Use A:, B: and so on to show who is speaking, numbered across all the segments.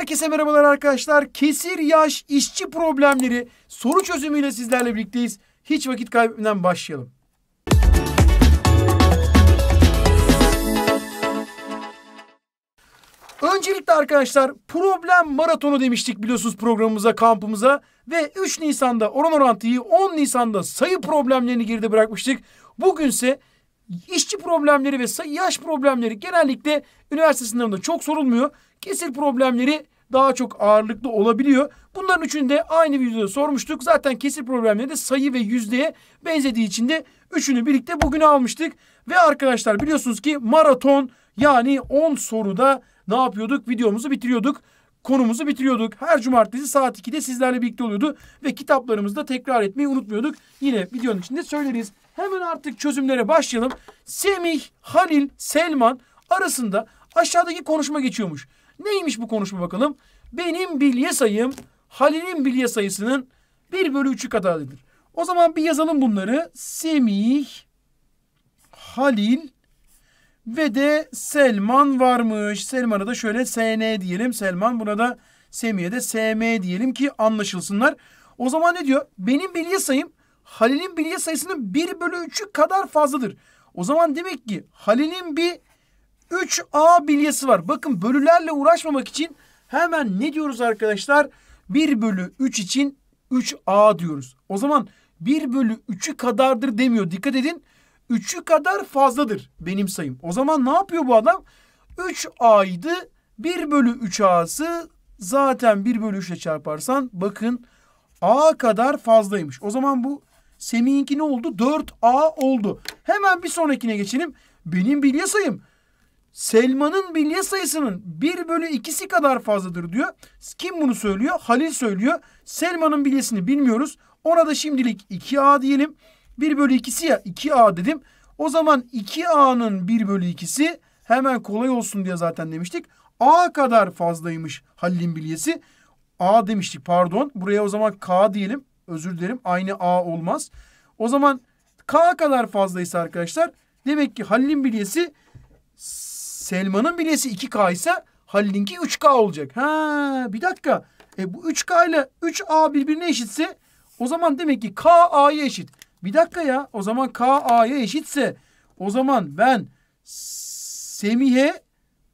A: Herkese merhabalar arkadaşlar. Kesir yaş işçi problemleri soru çözümüyle sizlerle birlikteyiz. Hiç vakit kaybetmeden başlayalım. Öncelikle arkadaşlar problem maratonu demiştik biliyorsunuz programımıza, kampımıza. Ve 3 Nisan'da oran orantıyı 10 Nisan'da sayı problemlerini geride bırakmıştık. Bugün ise işçi problemleri ve yaş problemleri genellikle üniversite sınavında çok sorulmuyor. Kesir problemleri daha çok ağırlıklı olabiliyor. Bunların üçünü de aynı videoda sormuştuk. Zaten kesir problemleri de sayı ve yüzdeye benzediği için de üçünü birlikte bugün almıştık. Ve arkadaşlar biliyorsunuz ki maraton yani 10 soruda ne yapıyorduk? Videomuzu bitiriyorduk konumuzu bitiriyorduk. Her cumartesi saat 2'de sizlerle birlikte oluyordu ve kitaplarımızı da tekrar etmeyi unutmuyorduk. Yine videonun içinde söyleriz. Hemen artık çözümlere başlayalım. Semih, Halil, Selman arasında aşağıdaki konuşma geçiyormuş. Neymiş bu konuşma bakalım? Benim bilye sayım Halil'in bilye sayısının 1 bölü 3'ü kadardır. O zaman bir yazalım bunları. Semih, Halil ve de Selman varmış. Selman'a da şöyle SN diyelim. Selman buna da Semih'e de SM diyelim ki anlaşılsınlar. O zaman ne diyor? Benim bilye sayım Halil'in bilye sayısının 1 bölü 3'ü kadar fazladır. O zaman demek ki Halil'in bir 3A bilyası var. Bakın bölülerle uğraşmamak için hemen ne diyoruz arkadaşlar? 1 bölü 3 için 3A diyoruz. O zaman 1 bölü 3'ü kadardır demiyor. Dikkat edin. 3'ü kadar fazladır benim sayım. O zaman ne yapıyor bu adam? 3A'ydı. 1 bölü 3A'sı zaten 1 bölü 3'e çarparsan bakın A kadar fazlaymış. O zaman bu Semih'inki ne oldu? 4A oldu. Hemen bir sonrakine geçelim. Benim bilye sayım Selman'ın bilye sayısının 1 bölü 2'si kadar fazladır diyor. Kim bunu söylüyor? Halil söylüyor. Selman'ın bilyesini bilmiyoruz. Ona da şimdilik 2A diyelim. 1 bölü 2'si ya 2A dedim. O zaman 2A'nın 1 bölü 2'si hemen kolay olsun diye zaten demiştik. A kadar fazlaymış Halil'in bilyesi. A demiştik pardon. Buraya o zaman K diyelim. Özür dilerim. Aynı A olmaz. O zaman K kadar fazlaysa arkadaşlar demek ki Halil'in bilyesi Selman'ın bilesi 2K ise Halil'inki 3K olacak. Ha bir dakika. E bu 3K ile 3A birbirine eşitse o zaman demek ki K A'ya eşit. Bir dakika ya. O zaman K A'ya eşitse o zaman ben Semih'e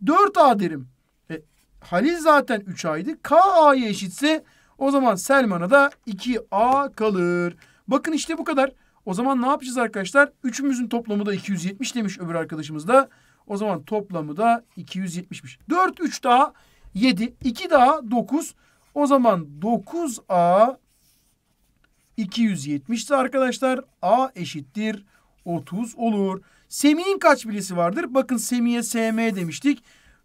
A: 4A derim. E, Halil zaten 3A'ydı. K A'ya eşitse o zaman Selman'a da 2A kalır. Bakın işte bu kadar. O zaman ne yapacağız arkadaşlar? Üçümüzün toplamı da 270 demiş öbür arkadaşımız da. O zaman toplamı da 270'miş. 4 3 daha 7, 2 daha 9. O zaman 9A 270 arkadaşlar A eşittir 30 olur. Semih'in kaç bilisi vardır? Bakın Semih'e SM demiştik.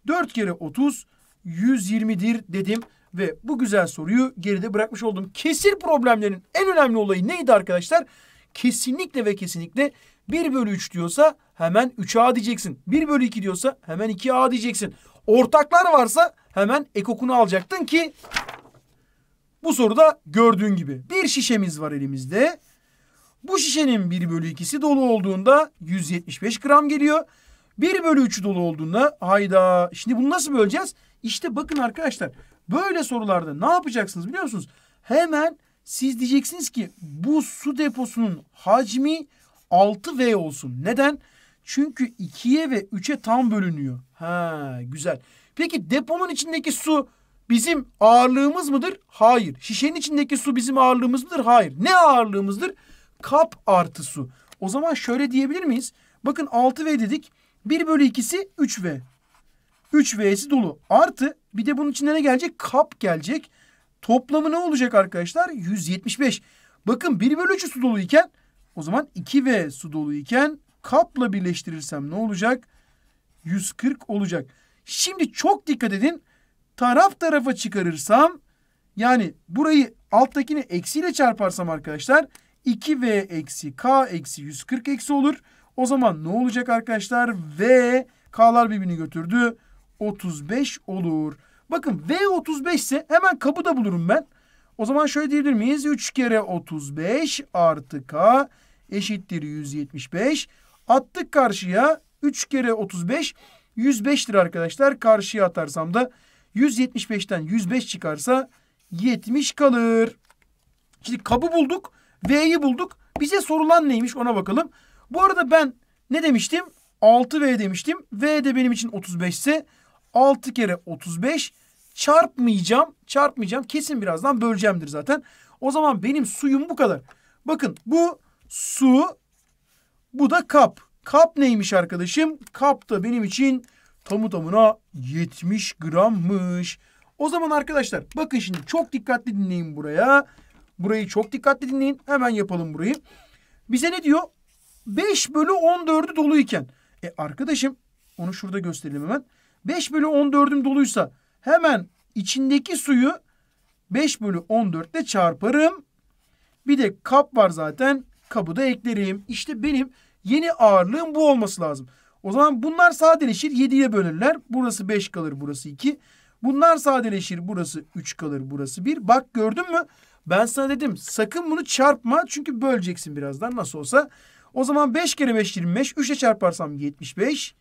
A: 4 kere 30 120'dir dedim ve bu güzel soruyu geride bırakmış oldum. Kesir problemlerinin en önemli olayı neydi arkadaşlar? Kesinlikle ve kesinlikle 1 bölü 3 diyorsa hemen 3A diyeceksin. 1 bölü 2 diyorsa hemen 2A diyeceksin. Ortaklar varsa hemen ekokunu alacaktın ki bu soruda gördüğün gibi bir şişemiz var elimizde. Bu şişenin 1 bölü 2'si dolu olduğunda 175 gram geliyor. 1 bölü 3'ü dolu olduğunda hayda şimdi bunu nasıl böleceğiz? İşte bakın arkadaşlar böyle sorularda ne yapacaksınız biliyor musunuz? Hemen siz diyeceksiniz ki bu su deposunun hacmi 6V olsun. Neden? Çünkü 2'ye ve 3'e tam bölünüyor. Ha güzel. Peki deponun içindeki su bizim ağırlığımız mıdır? Hayır. Şişenin içindeki su bizim ağırlığımız mıdır? Hayır. Ne ağırlığımızdır? Kap artı su. O zaman şöyle diyebilir miyiz? Bakın 6V dedik. 1 bölü 2'si 3V. 3V'si dolu. Artı bir de bunun içine ne gelecek? Kap gelecek. Toplamı ne olacak arkadaşlar? 175. Bakın 1 bölü 3'ü su doluyken o zaman 2V su dolu iken kapla birleştirirsem ne olacak? 140 olacak. Şimdi çok dikkat edin. Taraf tarafa çıkarırsam yani burayı alttakini eksiyle çarparsam arkadaşlar 2V eksi K eksi 140 eksi olur. O zaman ne olacak arkadaşlar? V K'lar birbirini götürdü. 35 olur. Bakın V35 ise hemen kabı da bulurum ben. O zaman şöyle diyebilir miyiz? 3 kere 35 artı k eşittir 175. Attık karşıya 3 kere 35 105'tir arkadaşlar. Karşıya atarsam da 175'ten 105 çıkarsa 70 kalır. Şimdi kabı bulduk. V'yi bulduk. Bize sorulan neymiş ona bakalım. Bu arada ben ne demiştim? 6V demiştim. V de benim için 35 ise 6 kere 35 çarpmayacağım. Çarpmayacağım. Kesin birazdan böleceğimdir zaten. O zaman benim suyum bu kadar. Bakın bu su bu da kap. Kap neymiş arkadaşım? Kap da benim için tamı tamına 70 grammış. O zaman arkadaşlar bakın şimdi çok dikkatli dinleyin buraya. Burayı çok dikkatli dinleyin. Hemen yapalım burayı. Bize ne diyor? 5 bölü 14'ü doluyken. E arkadaşım onu şurada gösterelim hemen. 5 bölü 14'üm doluysa Hemen içindeki suyu 5 bölü 14 ile çarparım. Bir de kap var zaten. Kabı da eklerim. İşte benim yeni ağırlığım bu olması lazım. O zaman bunlar sadeleşir 7'ye bölürler. Burası 5 kalır burası 2. Bunlar sadeleşir burası 3 kalır burası 1. Bak gördün mü? Ben sana dedim sakın bunu çarpma çünkü böleceksin birazdan nasıl olsa. O zaman 5 kere 5 25. 3 ile çarparsam 75.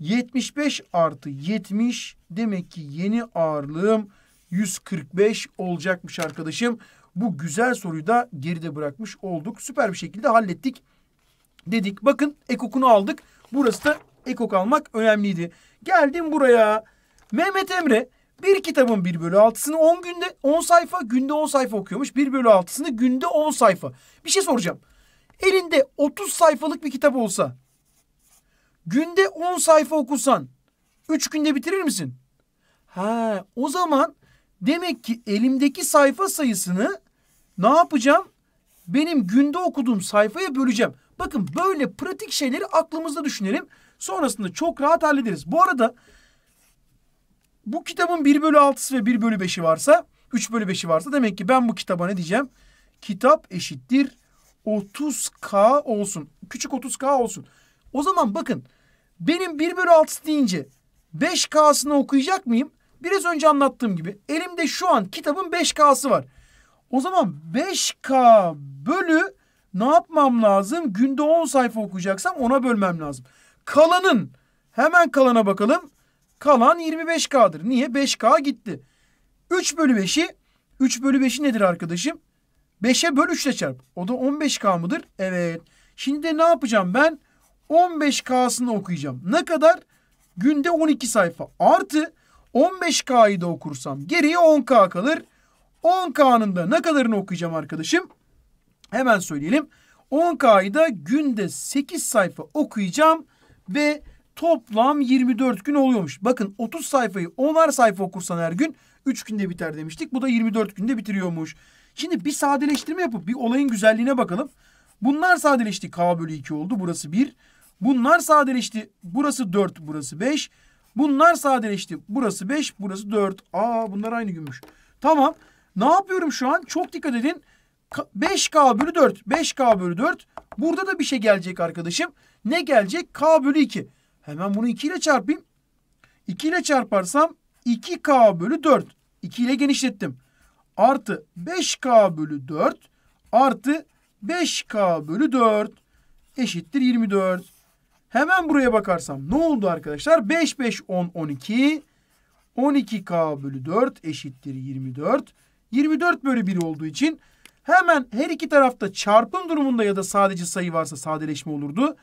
A: 75 artı 70 demek ki yeni ağırlığım 145 olacakmış arkadaşım. Bu güzel soruyu da geride bırakmış olduk. Süper bir şekilde hallettik dedik. Bakın ekokunu aldık. Burası da ekok almak önemliydi. Geldim buraya. Mehmet Emre bir kitabın 1 bölü 6'sını 10 günde 10 sayfa günde 10 sayfa okuyormuş. 1 bölü 6'sını günde 10 sayfa. Bir şey soracağım. Elinde 30 sayfalık bir kitap olsa Günde 10 sayfa okusan 3 günde bitirir misin? Ha, o zaman demek ki elimdeki sayfa sayısını ne yapacağım? Benim günde okuduğum sayfaya böleceğim. Bakın böyle pratik şeyleri aklımızda düşünelim. Sonrasında çok rahat hallederiz. Bu arada bu kitabın 1 bölü 6'sı ve 1 bölü 5'i varsa 3 bölü 5'i varsa demek ki ben bu kitaba ne diyeceğim? Kitap eşittir 30K olsun. Küçük 30K olsun. O zaman bakın benim 1 bölü 6 deyince 5K'sını okuyacak mıyım? Biraz önce anlattığım gibi elimde şu an kitabın 5K'sı var. O zaman 5K bölü ne yapmam lazım? Günde 10 sayfa okuyacaksam ona bölmem lazım. Kalanın hemen kalana bakalım. Kalan 25K'dır. Niye? 5K gitti. 3 bölü 5'i 3 bölü 5'i nedir arkadaşım? 5'e bölü 3 ile çarp. O da 15K mıdır? Evet. Şimdi de ne yapacağım ben? 15K'sını okuyacağım. Ne kadar? Günde 12 sayfa. Artı 15K'yı da okursam geriye 10K kalır. 10K'nın da ne kadarını okuyacağım arkadaşım? Hemen söyleyelim. 10K'yı da günde 8 sayfa okuyacağım ve toplam 24 gün oluyormuş. Bakın 30 sayfayı 10'ar sayfa okursan her gün 3 günde biter demiştik. Bu da 24 günde bitiriyormuş. Şimdi bir sadeleştirme yapıp bir olayın güzelliğine bakalım. Bunlar sadeleşti. K bölü 2 oldu. Burası 1. Bunlar sadeleşti. Burası 4, burası 5. Bunlar sadeleşti. Burası 5, burası 4. Aa bunlar aynı gümüş. Tamam. Ne yapıyorum şu an? Çok dikkat edin. 5K bölü 4. 5K bölü 4. Burada da bir şey gelecek arkadaşım. Ne gelecek? K bölü 2. Hemen bunu 2 ile çarpayım. 2 ile çarparsam 2K bölü 4. 2 ile genişlettim. Artı 5K bölü 4 artı 5K bölü 4 eşittir 24. Hemen buraya bakarsam ne oldu arkadaşlar? 5, 5, 10, 12. 12K bölü 4 eşittir 24. 24 bölü 1 olduğu için hemen her iki tarafta çarpım durumunda ya da sadece sayı varsa sadeleşme olurdu.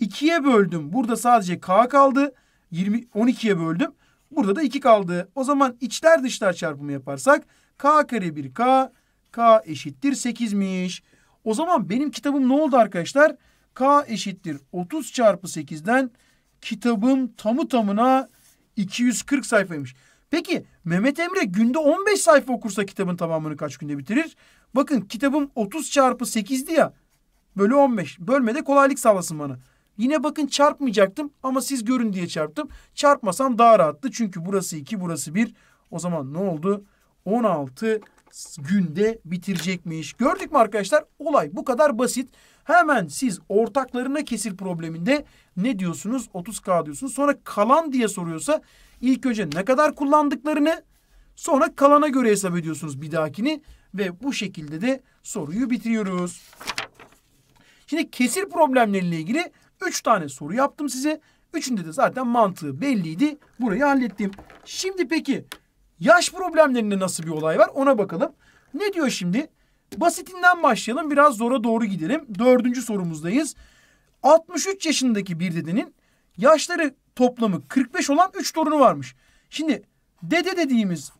A: 2'ye böldüm. Burada sadece K kaldı. 20, 12'ye böldüm. Burada da 2 kaldı. O zaman içler dışlar çarpımı yaparsak K kare 1K, K eşittir 8'miş. O zaman benim kitabım ne oldu arkadaşlar? Arkadaşlar K eşittir 30 çarpı 8'den kitabım tamı tamına 240 sayfaymış. Peki Mehmet Emre günde 15 sayfa okursa kitabın tamamını kaç günde bitirir? Bakın kitabım 30 çarpı 8'di ya. Bölü 15. Bölmede kolaylık sağlasın bana. Yine bakın çarpmayacaktım ama siz görün diye çarptım. Çarpmasam daha rahattı. Çünkü burası 2 burası 1. O zaman ne oldu? 16 günde bitirecekmiş. Gördük mü arkadaşlar? Olay bu kadar basit. Hemen siz ortaklarına kesir probleminde ne diyorsunuz? 30K diyorsunuz. Sonra kalan diye soruyorsa ilk önce ne kadar kullandıklarını sonra kalana göre hesap ediyorsunuz bir dahakini. Ve bu şekilde de soruyu bitiriyoruz. Şimdi kesir problemleriyle ilgili üç tane soru yaptım size. Üçünde de zaten mantığı belliydi. Burayı hallettim. Şimdi peki yaş problemlerinde nasıl bir olay var ona bakalım. Ne diyor şimdi? Basitinden başlayalım biraz zora doğru gidelim. Dördüncü sorumuzdayız. 63 yaşındaki bir dedenin yaşları toplamı 45 olan 3 torunu varmış. Şimdi dede dediğimiz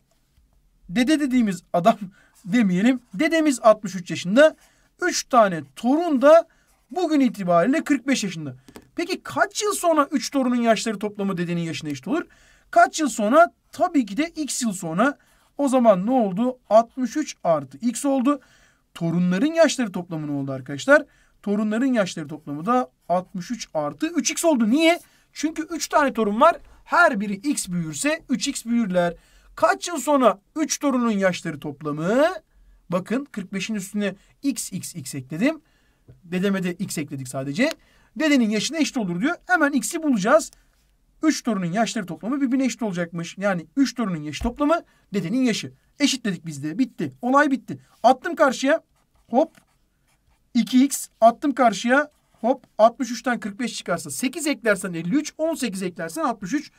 A: dede dediğimiz adam demeyelim. Dedemiz 63 yaşında. 3 tane torun da bugün itibariyle 45 yaşında. Peki kaç yıl sonra 3 torunun yaşları toplamı dedenin yaşına eşit olur? Kaç yıl sonra? Tabii ki de X yıl sonra o zaman ne oldu? 63 artı x oldu. Torunların yaşları toplamı ne oldu arkadaşlar? Torunların yaşları toplamı da 63 artı 3x oldu. Niye? Çünkü 3 tane torun var. Her biri x büyürse 3x büyürler. Kaç yıl sonra 3 torunun yaşları toplamı? Bakın 45'in üstüne x x x ekledim. Dedeme de x ekledik sadece. Dedenin yaşına eşit olur diyor. Hemen x'i bulacağız. 3 torunun yaşları toplamı birbirine eşit olacakmış. Yani 3 torunun yaşı toplamı dedenin yaşı. Eşitledik biz de. Bitti. Olay bitti. Attım karşıya. Hop. 2x attım karşıya. Hop 63'ten 45 çıkarsa 8 eklersen 53, 18 eklersen 63.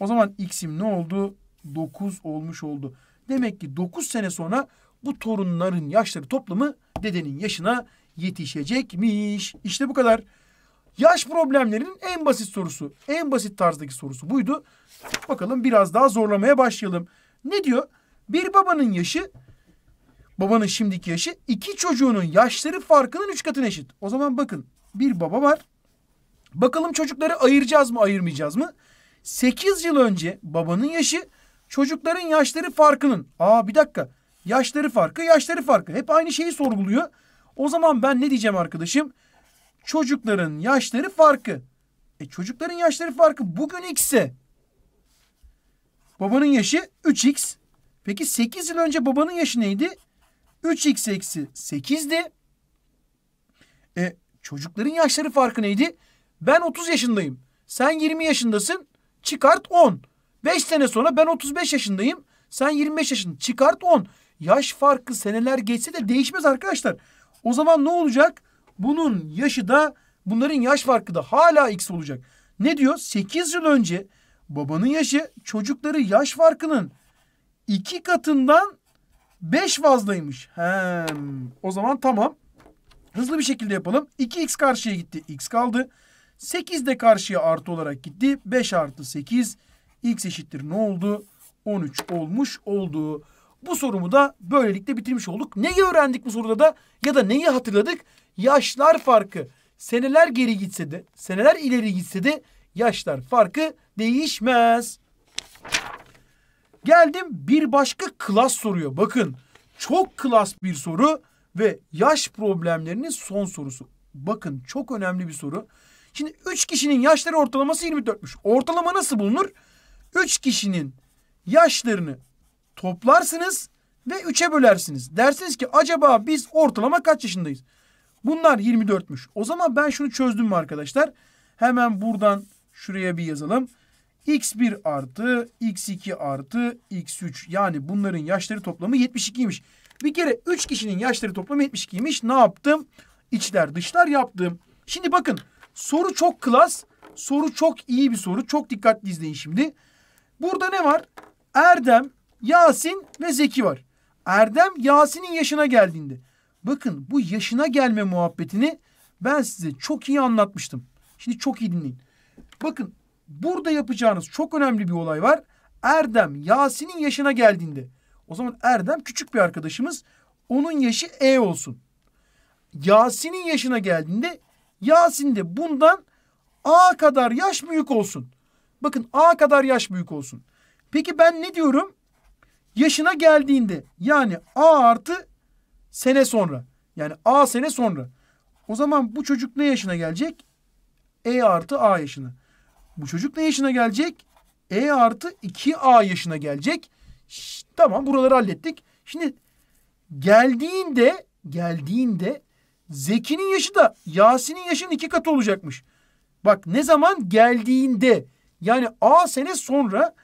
A: O zaman x'im ne oldu? 9 olmuş oldu. Demek ki 9 sene sonra bu torunların yaşları toplamı dedenin yaşına yetişecekmiş. İşte bu kadar. Yaş problemlerinin en basit sorusu, en basit tarzdaki sorusu buydu. Bakalım biraz daha zorlamaya başlayalım. Ne diyor? Bir babanın yaşı, babanın şimdiki yaşı iki çocuğunun yaşları farkının üç katına eşit. O zaman bakın bir baba var. Bakalım çocukları ayıracağız mı ayırmayacağız mı? Sekiz yıl önce babanın yaşı çocukların yaşları farkının. Aa bir dakika yaşları farkı yaşları farkı hep aynı şeyi sorguluyor. O zaman ben ne diyeceğim arkadaşım? çocukların yaşları farkı. E çocukların yaşları farkı bugün x ise Babanın yaşı 3x. Peki 8 yıl önce babanın yaşı neydi? 3x eksi 8'di. E, çocukların yaşları farkı neydi? Ben 30 yaşındayım. Sen 20 yaşındasın. Çıkart 10. 5 sene sonra ben 35 yaşındayım. Sen 25 yaşın. Çıkart 10. Yaş farkı seneler geçse de değişmez arkadaşlar. O zaman ne olacak? Bunun yaşı da bunların yaş farkı da hala x olacak. Ne diyor? 8 yıl önce babanın yaşı çocukları yaş farkının iki katından 5 fazlaymış. Hem o zaman tamam. Hızlı bir şekilde yapalım. 2x karşıya gitti. x kaldı. 8 de karşıya artı olarak gitti. 5 artı 8 x eşittir ne oldu? 13 olmuş oldu. Bu sorumu da böylelikle bitirmiş olduk. Neyi öğrendik bu soruda da ya da neyi hatırladık? yaşlar farkı seneler geri gitse de seneler ileri gitse de yaşlar farkı değişmez. Geldim bir başka klas soruyor. Bakın çok klas bir soru ve yaş problemlerinin son sorusu. Bakın çok önemli bir soru. Şimdi üç kişinin yaşları ortalaması 24'müş. Ortalama nasıl bulunur? Üç kişinin yaşlarını toplarsınız ve üçe bölersiniz. Dersiniz ki acaba biz ortalama kaç yaşındayız? Bunlar 24'müş. O zaman ben şunu çözdüm mü arkadaşlar? Hemen buradan şuraya bir yazalım. X1 artı X2 artı X3 yani bunların yaşları toplamı 72'ymiş. Bir kere 3 kişinin yaşları toplamı 72'ymiş. Ne yaptım? İçler dışlar yaptım. Şimdi bakın soru çok klas. Soru çok iyi bir soru. Çok dikkatli izleyin şimdi. Burada ne var? Erdem, Yasin ve Zeki var. Erdem Yasin'in yaşına geldiğinde. Bakın bu yaşına gelme muhabbetini ben size çok iyi anlatmıştım. Şimdi çok iyi dinleyin. Bakın burada yapacağınız çok önemli bir olay var. Erdem Yasin'in yaşına geldiğinde. O zaman Erdem küçük bir arkadaşımız. Onun yaşı E olsun. Yasin'in yaşına geldiğinde Yasin de bundan A kadar yaş büyük olsun. Bakın A kadar yaş büyük olsun. Peki ben ne diyorum? Yaşına geldiğinde yani A artı sene sonra. Yani A sene sonra. O zaman bu çocuk ne yaşına gelecek? E artı A yaşına. Bu çocuk ne yaşına gelecek? E artı 2A yaşına gelecek. Şş, tamam buraları hallettik. Şimdi geldiğinde geldiğinde Zeki'nin yaşı da Yasin'in yaşının iki katı olacakmış. Bak ne zaman geldiğinde yani A sene sonra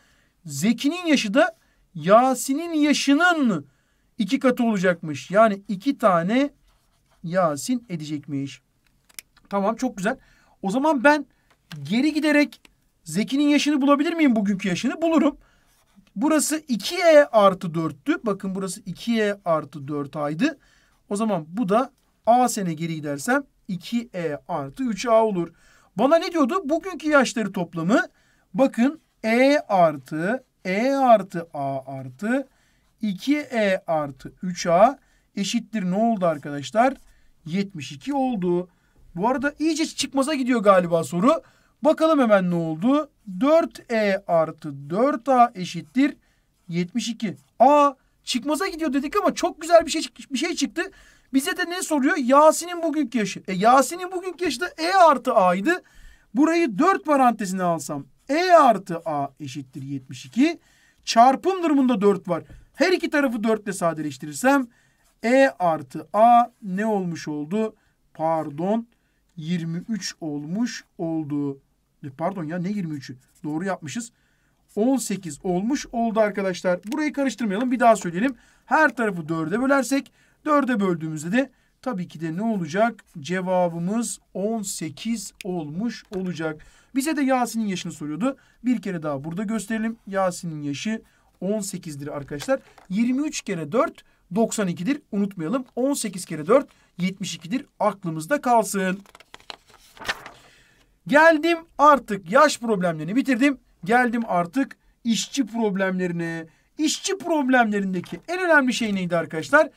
A: Zeki'nin yaşı da Yasin'in yaşının iki katı olacakmış. Yani iki tane Yasin edecekmiş. Tamam çok güzel. O zaman ben geri giderek Zeki'nin yaşını bulabilir miyim bugünkü yaşını? Bulurum. Burası 2e artı 4'tü. Bakın burası 2e artı 4 aydı. O zaman bu da a sene geri gidersem 2e artı 3a olur. Bana ne diyordu? Bugünkü yaşları toplamı bakın e artı e artı a artı 2e artı 3a eşittir ne oldu arkadaşlar? 72 oldu. Bu arada iyice çıkmaza gidiyor galiba soru. Bakalım hemen ne oldu? 4e artı 4a eşittir 72. A çıkmaza gidiyor dedik ama çok güzel bir şey bir şey çıktı. Bize de ne soruyor? Yasin'in bugünkü yaşı. E Yasin'in bugünkü yaşı da e artı a'ydı. Burayı 4 parantezine alsam e artı a eşittir 72. Çarpım durumunda 4 var. Her iki tarafı 4 ile sadeleştirirsem E artı A ne olmuş oldu? Pardon 23 olmuş oldu. E, pardon ya ne 23'ü? Doğru yapmışız. 18 olmuş oldu arkadaşlar. Burayı karıştırmayalım. Bir daha söyleyelim. Her tarafı 4'e bölersek 4'e böldüğümüzde de tabii ki de ne olacak? Cevabımız 18 olmuş olacak. Bize de Yasin'in yaşını soruyordu. Bir kere daha burada gösterelim. Yasin'in yaşı 18'dir arkadaşlar. 23 kere 4 92'dir. Unutmayalım. 18 kere 4 72'dir. Aklımızda kalsın. Geldim artık yaş problemlerini bitirdim. Geldim artık işçi problemlerine. İşçi problemlerindeki en önemli şey neydi arkadaşlar?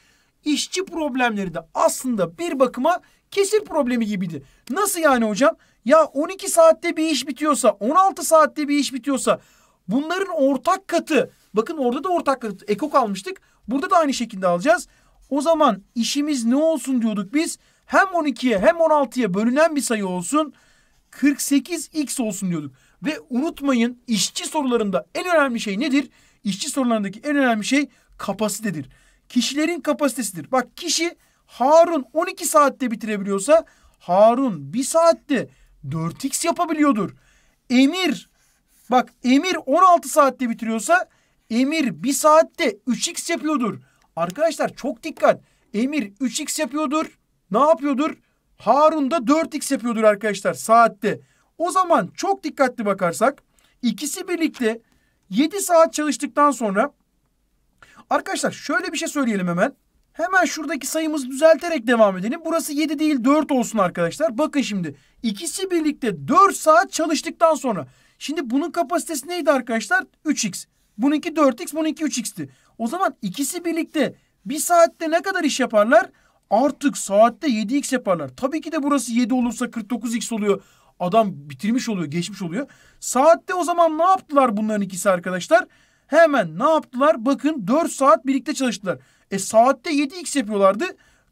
A: İşçi problemleri de aslında bir bakıma kesir problemi gibiydi. Nasıl yani hocam? Ya 12 saatte bir iş bitiyorsa, 16 saatte bir iş bitiyorsa Bunların ortak katı. Bakın orada da ortak katı. Ekok almıştık. Burada da aynı şekilde alacağız. O zaman işimiz ne olsun diyorduk biz. Hem 12'ye hem 16'ya bölünen bir sayı olsun. 48x olsun diyorduk. Ve unutmayın işçi sorularında en önemli şey nedir? İşçi sorularındaki en önemli şey kapasitedir. Kişilerin kapasitesidir. Bak kişi Harun 12 saatte bitirebiliyorsa Harun 1 saatte 4x yapabiliyordur. Emir Bak emir 16 saatte bitiriyorsa emir 1 saatte 3x yapıyordur. Arkadaşlar çok dikkat. Emir 3x yapıyordur. Ne yapıyordur? Harun da 4x yapıyordur arkadaşlar saatte. O zaman çok dikkatli bakarsak ikisi birlikte 7 saat çalıştıktan sonra arkadaşlar şöyle bir şey söyleyelim hemen. Hemen şuradaki sayımızı düzelterek devam edelim. Burası 7 değil 4 olsun arkadaşlar. Bakın şimdi ikisi birlikte 4 saat çalıştıktan sonra Şimdi bunun kapasitesi neydi arkadaşlar? 3x. Bununki 4x, bununki 3x'ti. O zaman ikisi birlikte bir saatte ne kadar iş yaparlar? Artık saatte 7x yaparlar. Tabii ki de burası 7 olursa 49x oluyor. Adam bitirmiş oluyor, geçmiş oluyor. Saatte o zaman ne yaptılar bunların ikisi arkadaşlar? Hemen ne yaptılar? Bakın 4 saat birlikte çalıştılar. E saatte 7x yapıyorlardı.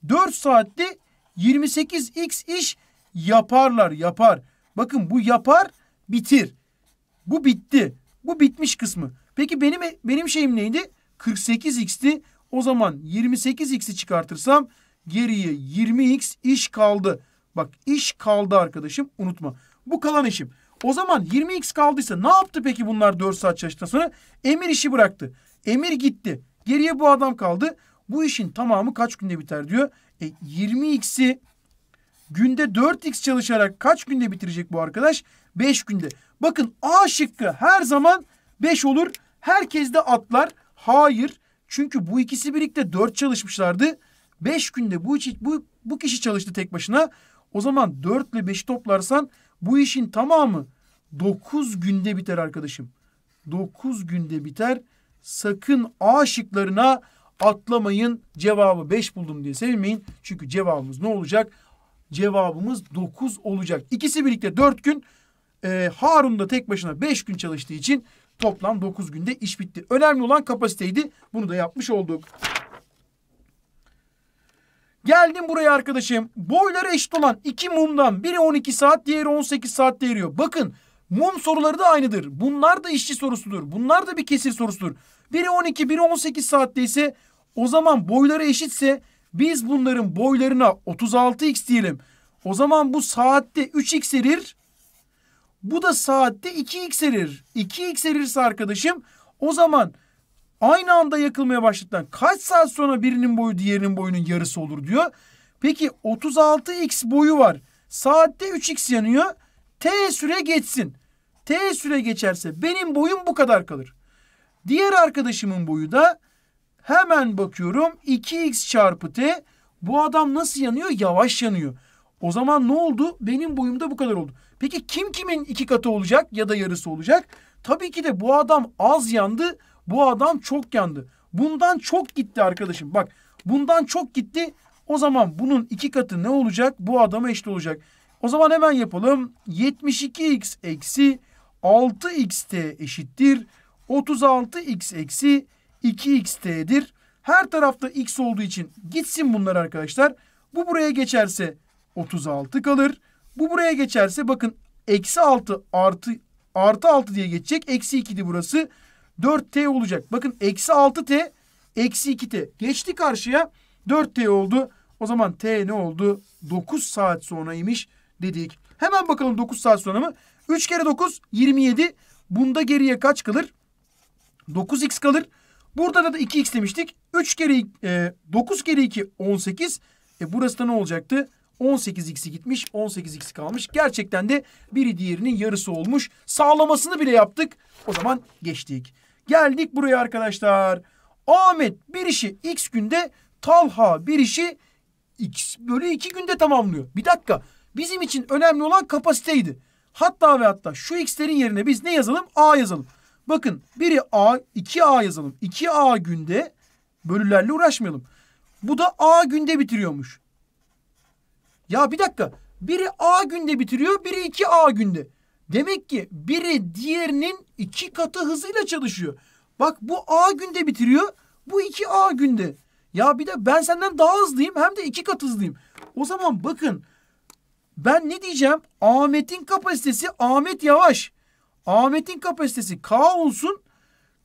A: 4 saatte 28x iş yaparlar, yapar. Bakın bu yapar, bitir. Bu bitti. Bu bitmiş kısmı. Peki benim benim şeyim neydi? 48x'ti. O zaman 28x'i çıkartırsam geriye 20x iş kaldı. Bak iş kaldı arkadaşım unutma. Bu kalan işim. O zaman 20x kaldıysa ne yaptı peki bunlar 4 saat çalıştıktan sonra? Emir işi bıraktı. Emir gitti. Geriye bu adam kaldı. Bu işin tamamı kaç günde biter diyor. E, 20x'i günde 4x çalışarak kaç günde bitirecek bu arkadaş? 5 günde. Bakın A şıkkı her zaman 5 olur. Herkes de atlar. Hayır. Çünkü bu ikisi birlikte 4 çalışmışlardı. 5 günde bu, bu, bu kişi çalıştı tek başına. O zaman 4 ile 5'i toplarsan bu işin tamamı 9 günde biter arkadaşım. 9 günde biter. Sakın A şıklarına atlamayın. Cevabı 5 buldum diye sevinmeyin. Çünkü cevabımız ne olacak? Cevabımız 9 olacak. İkisi birlikte 4 gün e, Harun da tek başına 5 gün çalıştığı için toplam 9 günde iş bitti. Önemli olan kapasiteydi. Bunu da yapmış olduk. Geldim buraya arkadaşım. Boyları eşit olan iki mumdan biri 12 saat diğeri 18 saat eriyor. Bakın mum soruları da aynıdır. Bunlar da işçi sorusudur. Bunlar da bir kesir sorusudur. Biri 12 biri 18 saatte ise o zaman boyları eşitse biz bunların boylarına 36x diyelim. O zaman bu saatte 3x erir. Bu da saatte 2x erir. 2x erirse arkadaşım o zaman aynı anda yakılmaya başladıktan kaç saat sonra birinin boyu diğerinin boyunun yarısı olur diyor. Peki 36x boyu var. Saatte 3x yanıyor. T süre geçsin. T süre geçerse benim boyum bu kadar kalır. Diğer arkadaşımın boyu da hemen bakıyorum 2x çarpı t. Bu adam nasıl yanıyor? Yavaş yanıyor. O zaman ne oldu? Benim boyumda bu kadar oldu. Peki kim kimin iki katı olacak ya da yarısı olacak? Tabii ki de bu adam az yandı, bu adam çok yandı. Bundan çok gitti arkadaşım. Bak bundan çok gitti. O zaman bunun iki katı ne olacak? Bu adama eşit olacak. O zaman hemen yapalım. 72x eksi 6xt eşittir. 36x eksi 2xt'dir. Her tarafta x olduğu için gitsin bunlar arkadaşlar. Bu buraya geçerse 36 kalır. Bu buraya geçerse bakın eksi 6 artı artı 6 diye geçecek. Eksi 2'di burası. 4t olacak. Bakın eksi 6t eksi 2t. Geçti karşıya 4t oldu. O zaman t ne oldu? 9 saat sonraymış dedik. Hemen bakalım 9 saat sonra mı? 3 kere 9 27. Bunda geriye kaç kalır? 9x kalır. Burada da 2x demiştik. 3 kere e, 9 kere 2 18. E burası da ne olacaktı? 18x'i gitmiş 18x kalmış. Gerçekten de biri diğerinin yarısı olmuş. Sağlamasını bile yaptık. O zaman geçtik. Geldik buraya arkadaşlar. Ahmet bir işi x günde Talha bir işi x bölü 2 günde tamamlıyor. Bir dakika bizim için önemli olan kapasiteydi. Hatta ve hatta şu x'lerin yerine biz ne yazalım? A yazalım. Bakın biri A, 2A yazalım. 2A günde bölülerle uğraşmayalım. Bu da A günde bitiriyormuş. Ya bir dakika. Biri A günde bitiriyor, biri 2A günde. Demek ki biri diğerinin iki katı hızıyla çalışıyor. Bak bu A günde bitiriyor, bu 2A günde. Ya bir de ben senden daha hızlıyım hem de iki kat hızlıyım. O zaman bakın ben ne diyeceğim? Ahmet'in kapasitesi Ahmet Yavaş. Ahmet'in kapasitesi K olsun.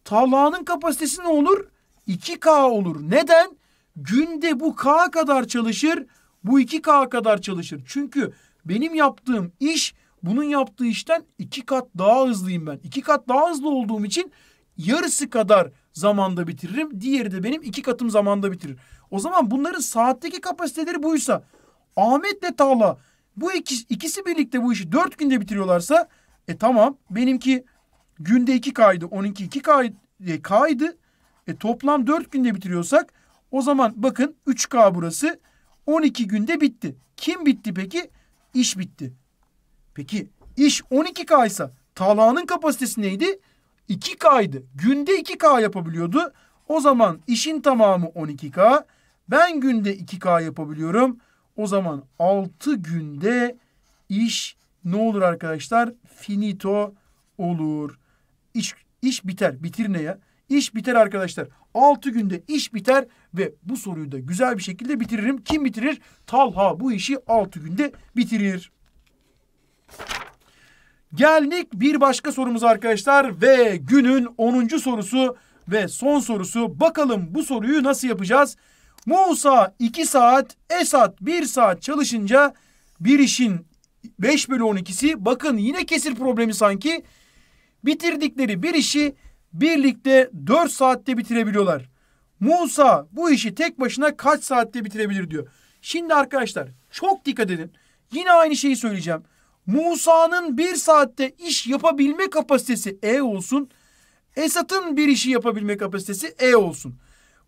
A: Talha'nın kapasitesi ne olur? 2K olur. Neden? Günde bu K kadar çalışır. Bu 2K'a kadar çalışır. Çünkü benim yaptığım iş bunun yaptığı işten iki kat daha hızlıyım ben. İki kat daha hızlı olduğum için yarısı kadar zamanda bitiririm. Diğeri de benim iki katım zamanda bitirir. O zaman bunların saatteki kapasiteleri buysa Ahmet'le Tağla bu ikisi, ikisi birlikte bu işi dört günde bitiriyorlarsa e tamam benimki günde iki kaydı onunki iki kaydı, e, kaydı. E, toplam dört günde bitiriyorsak o zaman bakın 3K burası 12 günde bitti. Kim bitti peki? İş bitti. Peki iş 12K ise tarlanın kapasitesi neydi? 2K'ydı. Günde 2K yapabiliyordu. O zaman işin tamamı 12K. Ben günde 2K yapabiliyorum. O zaman 6 günde iş ne olur arkadaşlar? Finito olur. İş, iş biter. Bitir ne ya? İş biter arkadaşlar. 6 günde iş biter. Ve bu soruyu da güzel bir şekilde bitiririm. Kim bitirir? Talha bu işi altı günde bitirir. Geldik bir başka sorumuz arkadaşlar ve günün 10. sorusu ve son sorusu. Bakalım bu soruyu nasıl yapacağız? Musa 2 saat, Esat 1 saat çalışınca bir işin 5 bölü 12'si bakın yine kesir problemi sanki. Bitirdikleri bir işi birlikte 4 saatte bitirebiliyorlar. Musa bu işi tek başına kaç saatte bitirebilir diyor. Şimdi arkadaşlar çok dikkat edin. Yine aynı şeyi söyleyeceğim. Musa'nın bir saatte iş yapabilme kapasitesi E olsun. Esat'ın bir işi yapabilme kapasitesi E olsun.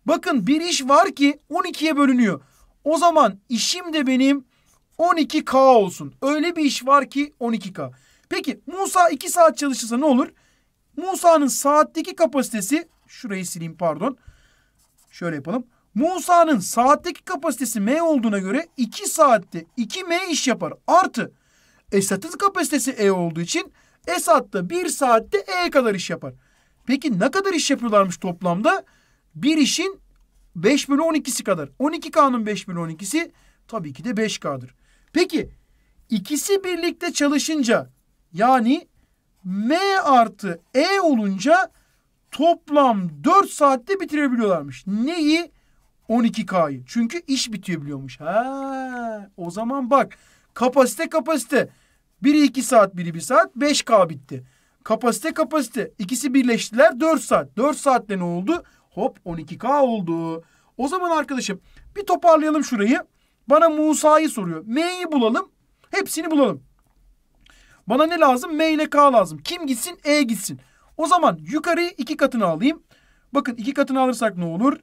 A: Bakın bir iş var ki 12'ye bölünüyor. O zaman işim de benim 12K olsun. Öyle bir iş var ki 12K. Peki Musa 2 saat çalışırsa ne olur? Musa'nın saatteki kapasitesi şurayı sileyim pardon. Şöyle yapalım. Musa'nın saatteki kapasitesi M olduğuna göre 2 saatte 2M iş yapar. Artı Esat'ın kapasitesi E olduğu için Esat da 1 saatte E kadar iş yapar. Peki ne kadar iş yapıyorlarmış toplamda? Bir işin 5 bölü 12'si kadar. 12K'nın 5 bölü 12'si tabii ki de 5K'dır. Peki ikisi birlikte çalışınca yani M artı E olunca toplam 4 saatte bitirebiliyorlarmış. Neyi? 12K'yı. Çünkü iş bitiyor Ha, o zaman bak kapasite kapasite. Biri 2 saat, biri 1 saat. 5K bitti. Kapasite kapasite. İkisi birleştiler 4 saat. 4 saatte ne oldu? Hop 12K oldu. O zaman arkadaşım bir toparlayalım şurayı. Bana Musa'yı soruyor. M'yi bulalım. Hepsini bulalım. Bana ne lazım? M ile K lazım. Kim gitsin? E gitsin. O zaman yukarıyı iki katını alayım. Bakın iki katını alırsak ne olur?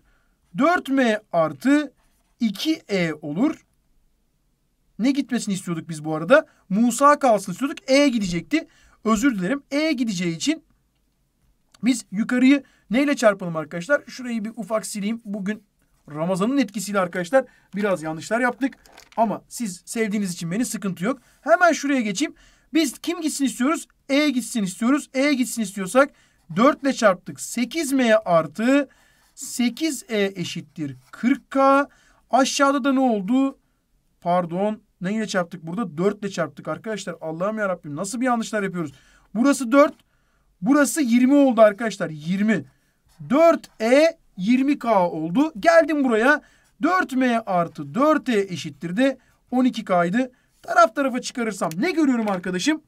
A: 4m artı 2e olur. Ne gitmesini istiyorduk biz bu arada? Musa kalsın istiyorduk. E gidecekti. Özür dilerim. E gideceği için biz yukarıyı neyle çarpalım arkadaşlar? Şurayı bir ufak sileyim. Bugün Ramazan'ın etkisiyle arkadaşlar biraz yanlışlar yaptık. Ama siz sevdiğiniz için beni sıkıntı yok. Hemen şuraya geçeyim. Biz kim gitsin istiyoruz? E gitsin istiyoruz. E gitsin istiyorsak 4 ile çarptık. 8M artı 8E eşittir 40K. Aşağıda da ne oldu? Pardon. Ne ile çarptık burada? 4 ile çarptık arkadaşlar. Allah'ım yarabbim nasıl bir yanlışlar yapıyoruz? Burası 4. Burası 20 oldu arkadaşlar. 20. 4E 20K oldu. Geldim buraya. 4M artı 4E eşittir de 12K'ydı. Taraf tarafı çıkarırsam ne görüyorum arkadaşım?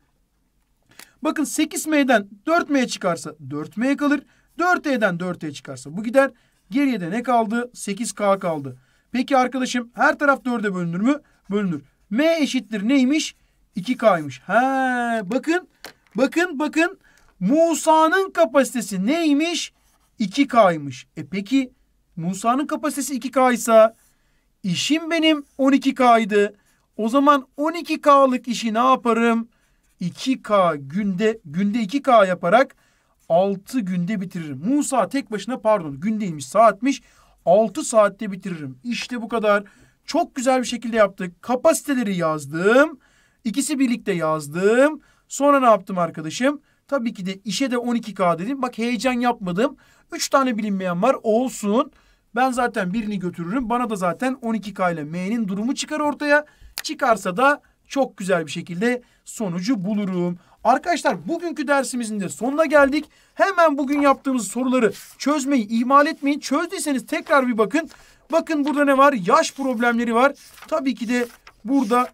A: Bakın 8M'den 4M çıkarsa 4M kalır. 4E'den 4E çıkarsa bu gider. Geriye de ne kaldı? 8K kaldı. Peki arkadaşım her taraf 4'e bölünür mü? Bölünür. M eşittir neymiş? 2K'ymış. He bakın. Bakın bakın. Musa'nın kapasitesi neymiş? 2K'ymış. E peki Musa'nın kapasitesi 2K ise işim benim 12K'ydı. O zaman 12K'lık işi ne yaparım? 2K günde günde 2K yaparak 6 günde bitiririm. Musa tek başına pardon gündeymiş saatmiş 6 saatte bitiririm. İşte bu kadar. Çok güzel bir şekilde yaptık. Kapasiteleri yazdım. İkisi birlikte yazdım. Sonra ne yaptım arkadaşım? Tabii ki de işe de 12K dedim. Bak heyecan yapmadım. 3 tane bilinmeyen var olsun. Ben zaten birini götürürüm. Bana da zaten 12K ile M'nin durumu çıkar ortaya. Çıkarsa da çok güzel bir şekilde sonucu bulurum. Arkadaşlar bugünkü dersimizin de sonuna geldik. Hemen bugün yaptığımız soruları çözmeyi ihmal etmeyin. Çözdüyseniz tekrar bir bakın. Bakın burada ne var? Yaş problemleri var. Tabii ki de burada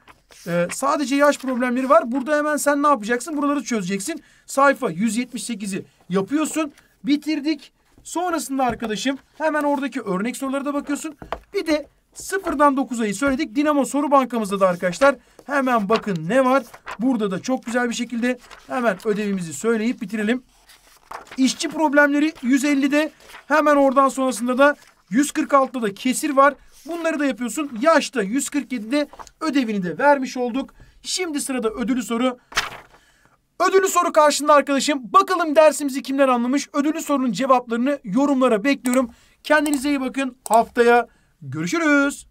A: e, sadece yaş problemleri var. Burada hemen sen ne yapacaksın? Buraları çözeceksin. Sayfa 178'i yapıyorsun. Bitirdik. Sonrasında arkadaşım hemen oradaki örnek sorulara da bakıyorsun. Bir de Sıfırdan 9'ayı söyledik. Dinamo soru bankamızda da arkadaşlar hemen bakın ne var. Burada da çok güzel bir şekilde hemen ödevimizi söyleyip bitirelim. İşçi problemleri 150'de hemen oradan sonrasında da 146'da da kesir var. Bunları da yapıyorsun. Yaşta 147'de ödevini de vermiş olduk. Şimdi sırada ödülü soru. Ödülü soru karşında arkadaşım. Bakalım dersimizi kimler anlamış? Ödülü sorunun cevaplarını yorumlara bekliyorum. Kendinize iyi bakın. Haftaya Görüşürüz.